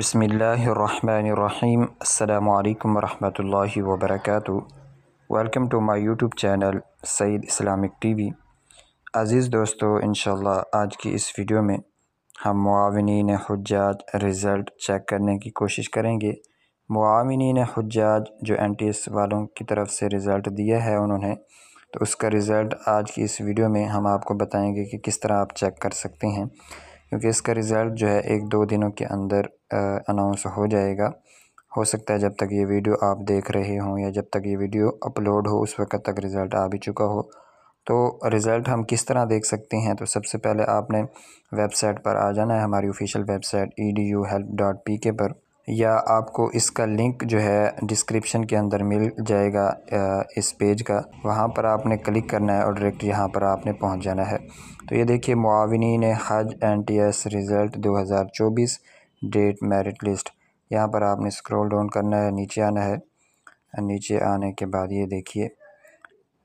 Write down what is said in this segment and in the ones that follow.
बिसमीम् अल्लाम वरहमतुल्लाहि वबरकातु welcome to my YouTube channel Saeed Islamic TV अज़ीज़ दोस्तों इन आज की इस वीडियो में हम माविन हजाज रिज़ल्ट चेक करने की कोशिश करेंगे माविन हजाज जो एन टी एस वालों की तरफ से रिज़ल्ट दिया है उन्होंने तो उसका रिज़ल्ट आज की इस वीडियो में हम आपको बताएंगे कि किस तरह आप चेक कर सकते हैं क्योंकि इसका रिज़ल्ट जो है एक दो दिनों के अंदर अनाउंस हो जाएगा हो सकता है जब तक ये वीडियो आप देख रहे हों या जब तक ये वीडियो अपलोड हो उस वक्त तक रिज़ल्ट आ भी चुका हो तो रिज़ल्ट हम किस तरह देख सकते हैं तो सबसे पहले आपने वेबसाइट पर आ जाना है हमारी official website E D U help dot P K पर या आपको इसका लिंक जो है डिस्क्रिप्शन के अंदर मिल जाएगा इस पेज का वहाँ पर आपने क्लिक करना है और डायरेक्ट यहाँ पर आपने पहुँच जाना है तो ये देखिए मुआविनी ने हज एन टी एस रिज़ल्ट दो हज़ार चौबीस डेट मेरिट लिस्ट यहाँ पर आपने स्क्रॉल डाउन करना है नीचे आना है नीचे आने के बाद ये देखिए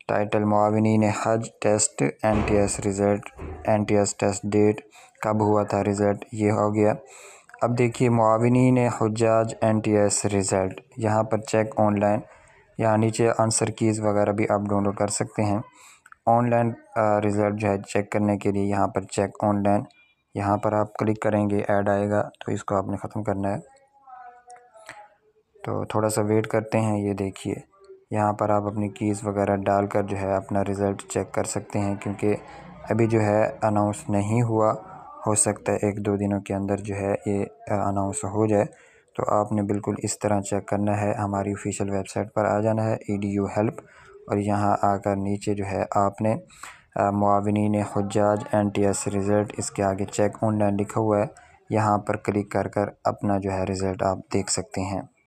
टाइटल मुआविनी ने हज test N T S result N T S test date कब हुआ था रिज़ल्ट ये हो गया अब देखिए मुआविनी ने हजाज एन टी एस रिज़ल्ट यहाँ पर चेक ऑनलाइन यहाँ नीचे आंसर कीज़ वगैरह भी आप डाउनलोड कर सकते हैं ऑनलाइन रिज़ल्ट जो है चेक करने के लिए यहाँ पर चेक ऑनलाइन यहाँ पर आप क्लिक करेंगे ऐड आएगा तो इसको आपने ख़त्म करना है तो थोड़ा सा वेट करते हैं ये देखिए यहाँ पर आप अपनी कीज़ वगैरह डालकर जो है अपना रिज़ल्ट चेक कर सकते हैं क्योंकि अभी जो है अनाउंस नहीं हुआ हो सकता है एक दो दिनों के अंदर जो है ये अनाउंस हो जाए तो आपने बिल्कुल इस तरह चेक करना है हमारी ऑफिशियल वेबसाइट पर आ जाना है ई डी यू हेल्प और यहाँ आकर नीचे जो है आपने मुआविन हजाज एन टी एस रिज़ल्ट इसके आगे चेक ऑनलाइन लिखा हुआ है यहाँ पर क्लिक कर कर अपना जो है रिज़ल्ट आप देख सकते हैं